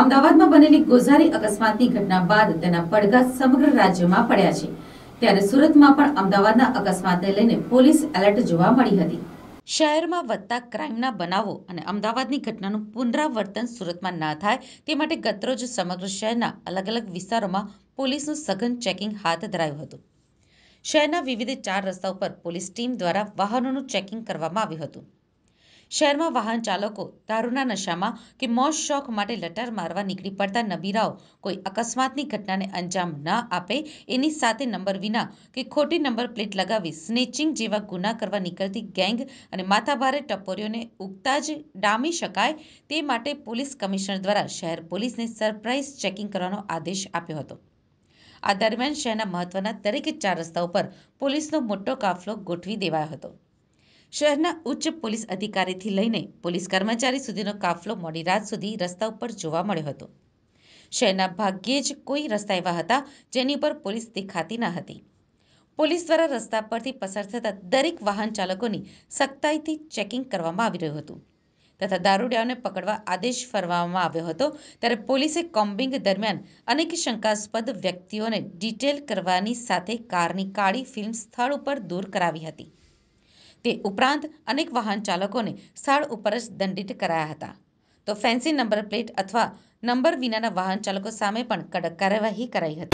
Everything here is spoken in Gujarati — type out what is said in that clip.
અમદાવાદમાં બનેલી ગોઝારી અકસ્માતની ઘટના બાદ તેના પડઘા સમગ્ર રાજ્યમાં પડ્યા છે ત્યારે સુરતમાં પણ અમદાવાદના અકસ્માતને લઈને પોલીસ એલર્ટ જોવા મળી હતી શહેરમાં વધતા ક્રાઇમના બનાવો અને અમદાવાદની ઘટનાનું પુનરાવર્તન સુરતમાં ના થાય તે માટે ગતરોજ સમગ્ર શહેરના અલગ અલગ વિસ્તારોમાં પોલીસનું સઘન ચેકિંગ હાથ ધરાયું હતું શહેરના વિવિધ ચાર રસ્તા ઉપર પોલીસ ટીમ દ્વારા વાહનોનું ચેકિંગ કરવામાં આવ્યું હતું શહેરમાં વાહન ચાલકો દારૂના નશામાં કે મોજ શોખ માટે લટાર મારવા નીકળી પડતા નબીરાઓ કોઈ અકસ્માતની ઘટનાને અંજામ ન આપે એની સાથે નંબર વિના કે ખોટી નંબર પ્લેટ લગાવી સ્નેચિંગ જેવા ગુના કરવા નીકળતી ગેંગ અને માથાભારે ટપોરીઓને ઉગતા જ ડામી શકાય તે માટે પોલીસ કમિશનર દ્વારા શહેર પોલીસને સરપ્રાઇઝ ચેકિંગ કરવાનો આદેશ આપ્યો હતો આ દરમિયાન શહેરના મહત્વના દરેક ચાર રસ્તા ઉપર પોલીસનો મોટો કાફલો ગોઠવી દેવાયો હતો શહેરના ઉચ્ચ પોલીસ અધિકારીથી લઈને પોલીસ કર્મચારી સુધીનો કાફલો મોડી રાત સુધી રસ્તા ઉપર જોવા મળ્યો હતો શહેરના ભાગ્યે જ કોઈ રસ્તા એવા હતા જેની ઉપર પોલીસ દેખાતી ન હતી પોલીસ દ્વારા રસ્તા પરથી પસાર થતા દરેક વાહન ચાલકોની સખ્તાઈથી ચેકિંગ કરવામાં આવી રહ્યું હતું તથા દારૂડિયાઓને પકડવા આદેશ ફરવામાં આવ્યો હતો ત્યારે પોલીસે કોમ્બિંગ દરમિયાન અનેક શંકાસ્પદ વ્યક્તિઓને ડિટેલ કરવાની સાથે કારની કાળી ફિલ્મ સ્થળ ઉપર દૂર કરાવી હતી તે ઉપરાંત અનેક વાહન ચાલકોને સ્થળ ઉપર જ દંડિત કરાયા હતા તો ફેન્સી નંબર પ્લેટ અથવા નંબર વિનાના વાહન ચાલકો સામે પણ કડક કાર્યવાહી કરાઈ હતી